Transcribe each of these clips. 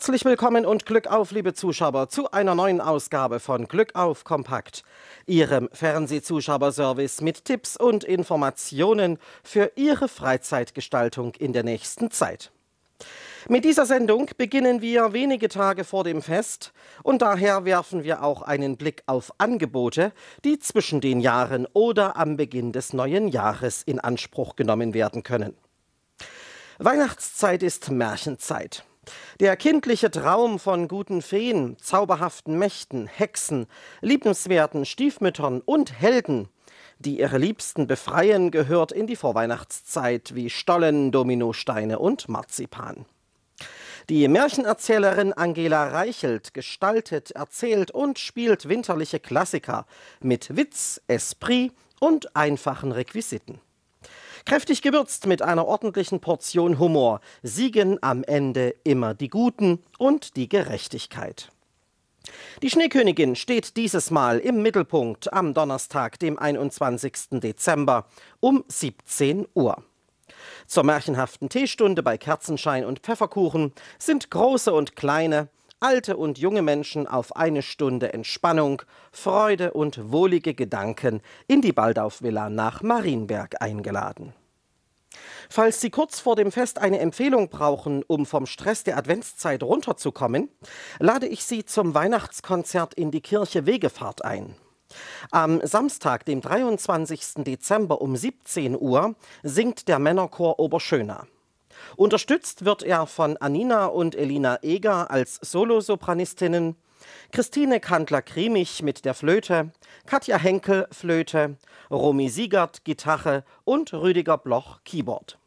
Herzlich willkommen und Glück auf, liebe Zuschauer, zu einer neuen Ausgabe von Glück auf Kompakt, Ihrem Fernsehzuschauerservice mit Tipps und Informationen für Ihre Freizeitgestaltung in der nächsten Zeit. Mit dieser Sendung beginnen wir wenige Tage vor dem Fest und daher werfen wir auch einen Blick auf Angebote, die zwischen den Jahren oder am Beginn des neuen Jahres in Anspruch genommen werden können. Weihnachtszeit ist Märchenzeit. Der kindliche Traum von guten Feen, zauberhaften Mächten, Hexen, liebenswerten Stiefmüttern und Helden, die ihre Liebsten befreien, gehört in die Vorweihnachtszeit wie Stollen, Dominosteine und Marzipan. Die Märchenerzählerin Angela Reichelt gestaltet, erzählt und spielt winterliche Klassiker mit Witz, Esprit und einfachen Requisiten. Kräftig gewürzt mit einer ordentlichen Portion Humor siegen am Ende immer die Guten und die Gerechtigkeit. Die Schneekönigin steht dieses Mal im Mittelpunkt am Donnerstag, dem 21. Dezember um 17 Uhr. Zur märchenhaften Teestunde bei Kerzenschein und Pfefferkuchen sind große und kleine, alte und junge Menschen auf eine Stunde Entspannung, Freude und wohlige Gedanken in die Baldauf-Villa nach Marienberg eingeladen. Falls Sie kurz vor dem Fest eine Empfehlung brauchen, um vom Stress der Adventszeit runterzukommen, lade ich Sie zum Weihnachtskonzert in die Kirche Wegefahrt ein. Am Samstag, dem 23. Dezember um 17 Uhr, singt der Männerchor Oberschöner. Unterstützt wird er von Anina und Elina Eger als Solosopranistinnen, Christine Kandler-Kriemich mit der Flöte, Katja Henkel Flöte, Romy Siegert Gitarre und Rüdiger Bloch Keyboard.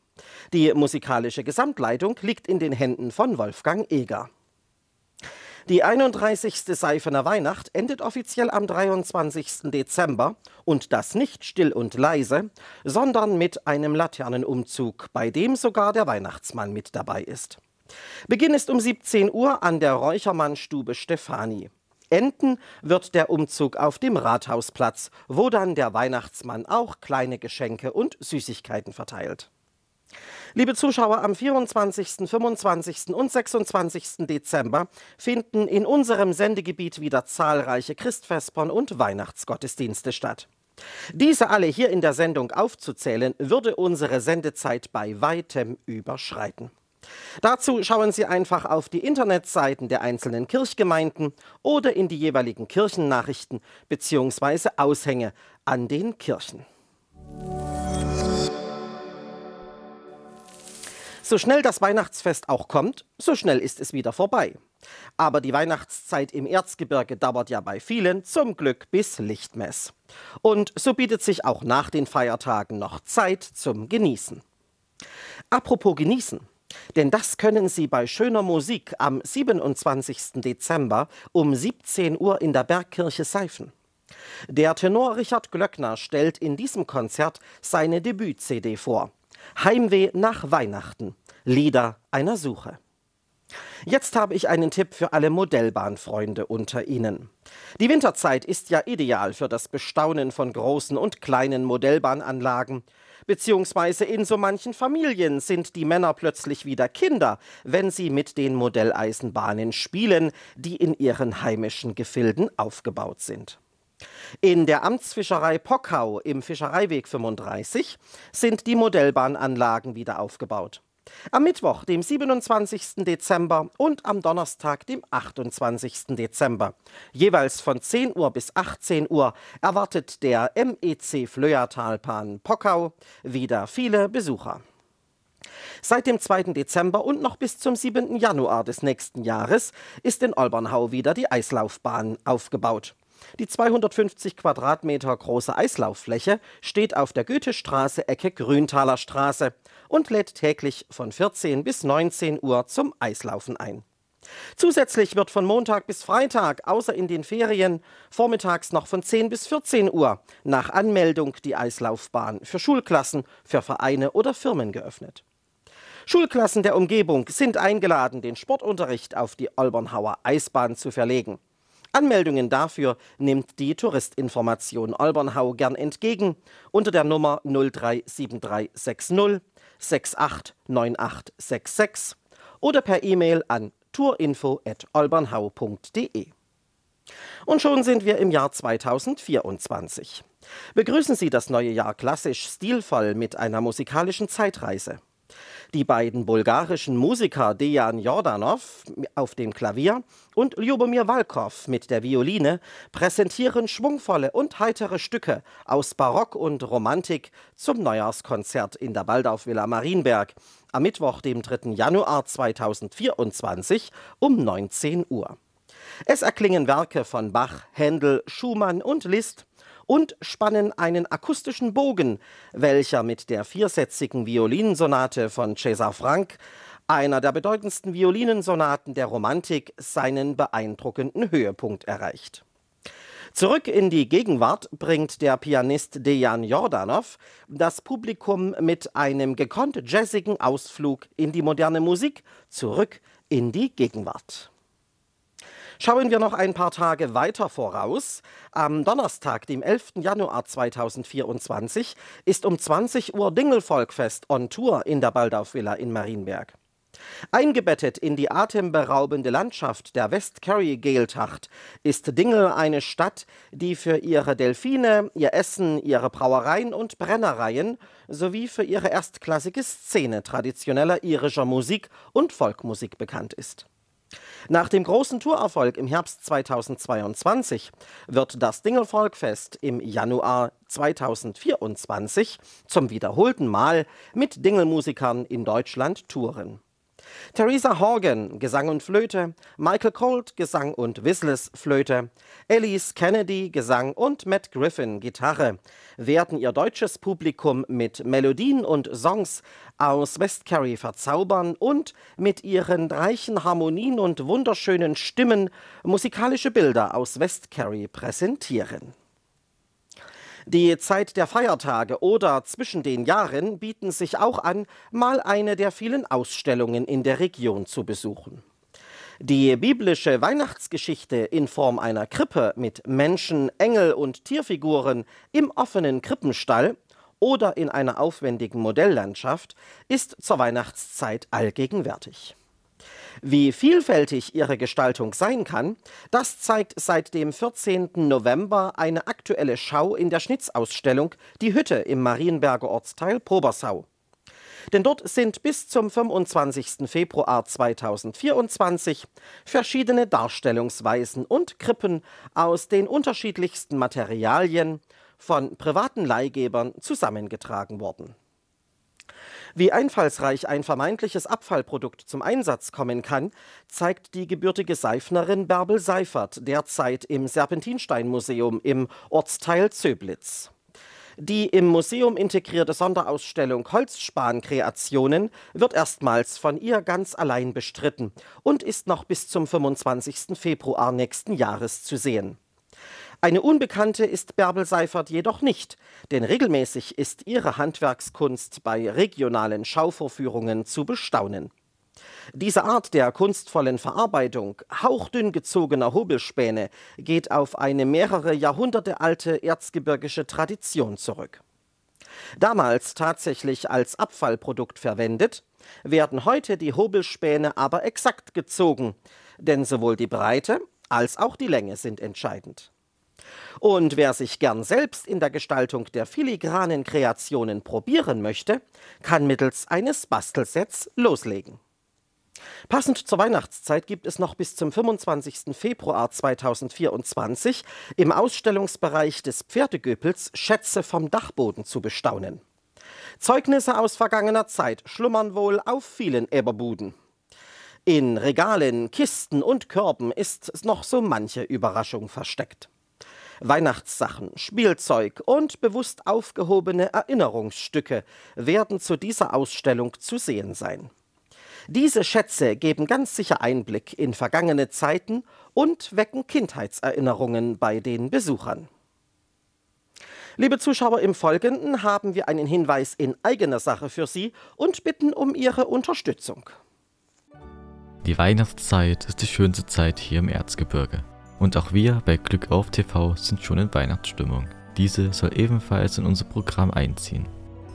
Die musikalische Gesamtleitung liegt in den Händen von Wolfgang Eger. Die 31. Seifener Weihnacht endet offiziell am 23. Dezember und das nicht still und leise, sondern mit einem Laternenumzug, bei dem sogar der Weihnachtsmann mit dabei ist. Beginn ist um 17 Uhr an der Räuchermannstube Stefani. Enden wird der Umzug auf dem Rathausplatz, wo dann der Weihnachtsmann auch kleine Geschenke und Süßigkeiten verteilt. Liebe Zuschauer, am 24., 25. und 26. Dezember finden in unserem Sendegebiet wieder zahlreiche Christvespern und Weihnachtsgottesdienste statt. Diese alle hier in der Sendung aufzuzählen, würde unsere Sendezeit bei weitem überschreiten. Dazu schauen Sie einfach auf die Internetseiten der einzelnen Kirchgemeinden oder in die jeweiligen Kirchennachrichten bzw. Aushänge an den Kirchen. So schnell das Weihnachtsfest auch kommt, so schnell ist es wieder vorbei. Aber die Weihnachtszeit im Erzgebirge dauert ja bei vielen zum Glück bis Lichtmess. Und so bietet sich auch nach den Feiertagen noch Zeit zum Genießen. Apropos Genießen. Denn das können Sie bei schöner Musik am 27. Dezember um 17 Uhr in der Bergkirche Seifen. Der Tenor Richard Glöckner stellt in diesem Konzert seine Debüt-CD vor. Heimweh nach Weihnachten. Lieder einer Suche. Jetzt habe ich einen Tipp für alle Modellbahnfreunde unter Ihnen. Die Winterzeit ist ja ideal für das Bestaunen von großen und kleinen Modellbahnanlagen. Beziehungsweise in so manchen Familien sind die Männer plötzlich wieder Kinder, wenn sie mit den Modelleisenbahnen spielen, die in ihren heimischen Gefilden aufgebaut sind. In der Amtsfischerei Pockau im Fischereiweg 35 sind die Modellbahnanlagen wieder aufgebaut. Am Mittwoch, dem 27. Dezember und am Donnerstag, dem 28. Dezember. Jeweils von 10 Uhr bis 18 Uhr erwartet der MEC Flöertalbahn Pockau wieder viele Besucher. Seit dem 2. Dezember und noch bis zum 7. Januar des nächsten Jahres ist in Olbernhau wieder die Eislaufbahn aufgebaut. Die 250 Quadratmeter große Eislauffläche steht auf der Goethestraße Ecke Grüntaler Straße und lädt täglich von 14 bis 19 Uhr zum Eislaufen ein. Zusätzlich wird von Montag bis Freitag, außer in den Ferien, vormittags noch von 10 bis 14 Uhr nach Anmeldung die Eislaufbahn für Schulklassen, für Vereine oder Firmen geöffnet. Schulklassen der Umgebung sind eingeladen, den Sportunterricht auf die Olbernhauer Eisbahn zu verlegen. Anmeldungen dafür nimmt die Touristinformation Olbernhau gern entgegen unter der Nummer 037360 689866 oder per E-Mail an tourinfo.olbernhau.de. Und schon sind wir im Jahr 2024. Begrüßen Sie das neue Jahr klassisch stilvoll mit einer musikalischen Zeitreise. Die beiden bulgarischen Musiker Dejan Jordanov auf dem Klavier und Ljubomir Walkow mit der Violine präsentieren schwungvolle und heitere Stücke aus Barock und Romantik zum Neujahrskonzert in der Baldauf-Villa Marienberg am Mittwoch, dem 3. Januar 2024 um 19 Uhr. Es erklingen Werke von Bach, Händel, Schumann und Liszt und spannen einen akustischen Bogen, welcher mit der viersätzigen Violinsonate von Cesar Frank, einer der bedeutendsten Violinsonaten der Romantik, seinen beeindruckenden Höhepunkt erreicht. Zurück in die Gegenwart bringt der Pianist Dejan Jordanov das Publikum mit einem gekonnt jazzigen Ausflug in die moderne Musik zurück in die Gegenwart. Schauen wir noch ein paar Tage weiter voraus. Am Donnerstag, dem 11. Januar 2024, ist um 20 Uhr Dingelvolkfest on Tour in der Baldauf-Villa in Marienberg. Eingebettet in die atemberaubende Landschaft der West Kerry Geeltacht ist Dingel eine Stadt, die für ihre Delfine, ihr Essen, ihre Brauereien und Brennereien sowie für ihre erstklassige Szene traditioneller irischer Musik und Volkmusik bekannt ist. Nach dem großen Tourerfolg im Herbst 2022 wird das Dingelvolkfest im Januar 2024 zum wiederholten Mal mit Dingelmusikern in Deutschland touren. Theresa Horgan, Gesang und Flöte, Michael Colt, Gesang und Whistles Flöte, Elise Kennedy, Gesang und Matt Griffin, Gitarre, werden ihr deutsches Publikum mit Melodien und Songs aus West Westcarry verzaubern und mit ihren reichen Harmonien und wunderschönen Stimmen musikalische Bilder aus West Westcarry präsentieren. Die Zeit der Feiertage oder zwischen den Jahren bieten sich auch an, mal eine der vielen Ausstellungen in der Region zu besuchen. Die biblische Weihnachtsgeschichte in Form einer Krippe mit Menschen, Engel und Tierfiguren im offenen Krippenstall oder in einer aufwendigen Modelllandschaft ist zur Weihnachtszeit allgegenwärtig. Wie vielfältig ihre Gestaltung sein kann, das zeigt seit dem 14. November eine aktuelle Schau in der Schnitzausstellung Die Hütte im Marienberger Ortsteil Probersau. Denn dort sind bis zum 25. Februar 2024 verschiedene Darstellungsweisen und Krippen aus den unterschiedlichsten Materialien von privaten Leihgebern zusammengetragen worden. Wie einfallsreich ein vermeintliches Abfallprodukt zum Einsatz kommen kann, zeigt die gebürtige Seifnerin Bärbel Seifert derzeit im Serpentinsteinmuseum im Ortsteil Zöblitz. Die im Museum integrierte Sonderausstellung Holzspan-Kreationen wird erstmals von ihr ganz allein bestritten und ist noch bis zum 25. Februar nächsten Jahres zu sehen. Eine Unbekannte ist Bärbel Seifert jedoch nicht, denn regelmäßig ist ihre Handwerkskunst bei regionalen Schauvorführungen zu bestaunen. Diese Art der kunstvollen Verarbeitung hauchdünn gezogener Hobelspäne geht auf eine mehrere Jahrhunderte alte erzgebirgische Tradition zurück. Damals tatsächlich als Abfallprodukt verwendet, werden heute die Hobelspäne aber exakt gezogen, denn sowohl die Breite als auch die Länge sind entscheidend. Und wer sich gern selbst in der Gestaltung der filigranen Kreationen probieren möchte, kann mittels eines Bastelsets loslegen. Passend zur Weihnachtszeit gibt es noch bis zum 25. Februar 2024 im Ausstellungsbereich des Pferdegöpels Schätze vom Dachboden zu bestaunen. Zeugnisse aus vergangener Zeit schlummern wohl auf vielen Eberbuden. In Regalen, Kisten und Körben ist noch so manche Überraschung versteckt. Weihnachtssachen, Spielzeug und bewusst aufgehobene Erinnerungsstücke werden zu dieser Ausstellung zu sehen sein. Diese Schätze geben ganz sicher Einblick in vergangene Zeiten und wecken Kindheitserinnerungen bei den Besuchern. Liebe Zuschauer, im Folgenden haben wir einen Hinweis in eigener Sache für Sie und bitten um Ihre Unterstützung. Die Weihnachtszeit ist die schönste Zeit hier im Erzgebirge. Und auch wir bei Glück auf TV sind schon in Weihnachtsstimmung. Diese soll ebenfalls in unser Programm einziehen.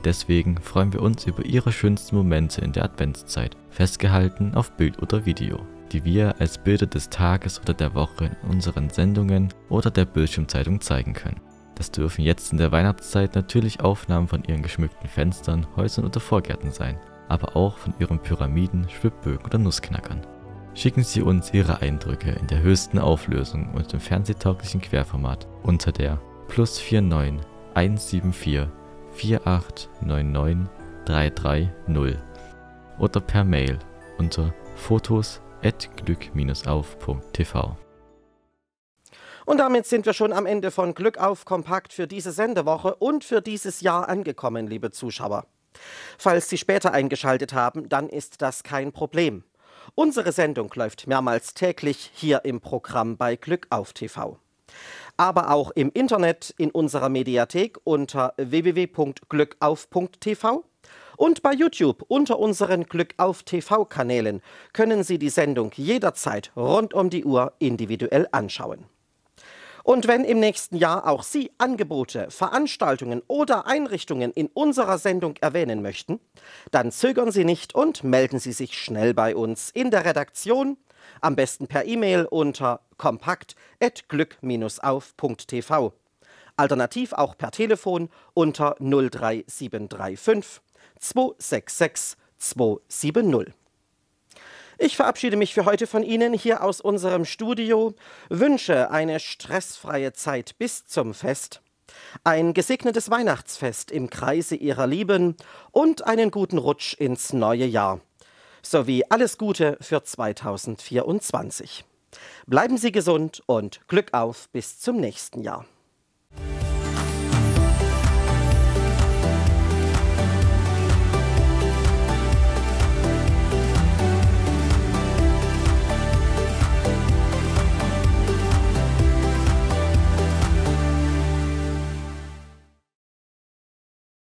Deswegen freuen wir uns über Ihre schönsten Momente in der Adventszeit, festgehalten auf Bild oder Video, die wir als Bilder des Tages oder der Woche in unseren Sendungen oder der Bildschirmzeitung zeigen können. Das dürfen jetzt in der Weihnachtszeit natürlich Aufnahmen von Ihren geschmückten Fenstern, Häusern oder Vorgärten sein, aber auch von Ihren Pyramiden, Schwibbögen oder Nussknackern. Schicken Sie uns Ihre Eindrücke in der höchsten Auflösung und im fernsehtauglichen Querformat unter der plus 49 174 4899 330 oder per Mail unter fotos.glück-auf.tv. Und damit sind wir schon am Ende von Glück auf Kompakt für diese Sendewoche und für dieses Jahr angekommen, liebe Zuschauer. Falls Sie später eingeschaltet haben, dann ist das kein Problem. Unsere Sendung läuft mehrmals täglich hier im Programm bei Glück auf TV. Aber auch im Internet in unserer Mediathek unter www.glückauf.tv und bei YouTube unter unseren Glück auf TV-Kanälen können Sie die Sendung jederzeit rund um die Uhr individuell anschauen. Und wenn im nächsten Jahr auch Sie Angebote, Veranstaltungen oder Einrichtungen in unserer Sendung erwähnen möchten, dann zögern Sie nicht und melden Sie sich schnell bei uns in der Redaktion, am besten per E-Mail unter kompakt.glück-auf.tv. Alternativ auch per Telefon unter 03735 266 270. Ich verabschiede mich für heute von Ihnen hier aus unserem Studio, wünsche eine stressfreie Zeit bis zum Fest, ein gesegnetes Weihnachtsfest im Kreise Ihrer Lieben und einen guten Rutsch ins neue Jahr, sowie alles Gute für 2024. Bleiben Sie gesund und Glück auf bis zum nächsten Jahr.